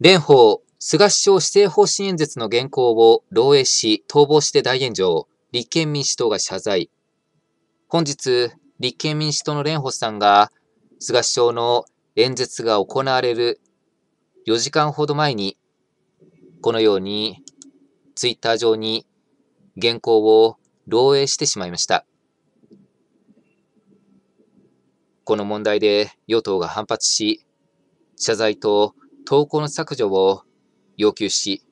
蓮舫、菅首相施政方針演説の原稿を漏洩し、逃亡して大炎上、立憲民主党が謝罪。本日、立憲民主党の蓮舫さんが、菅首相の演説が行われる4時間ほど前に、このように、ツイッター上に原稿を漏洩してしまいました。この問題で与党が反発し、謝罪と投稿の削除を要求し、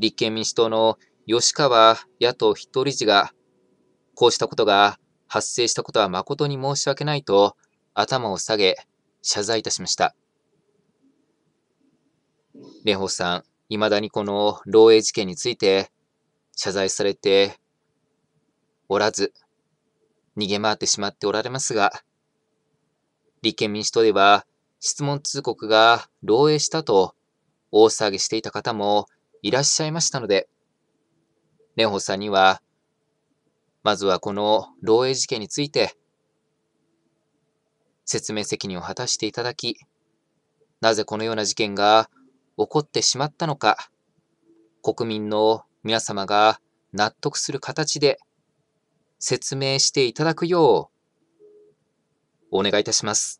立憲民主党の吉川野党筆頭理事が、こうしたことが発生したことは誠に申し訳ないと頭を下げ、謝罪いたしました。蓮舫さん、未だにこの漏洩事件について謝罪されておらず、逃げ回ってしまっておられますが、立憲民主党では質問通告が漏洩したと大騒ぎしていた方もいらっしゃいましたので、蓮舫さんには、まずはこの漏洩事件について、説明責任を果たしていただき、なぜこのような事件が起こってしまったのか、国民の皆様が納得する形で説明していただくよう、お願いいたします。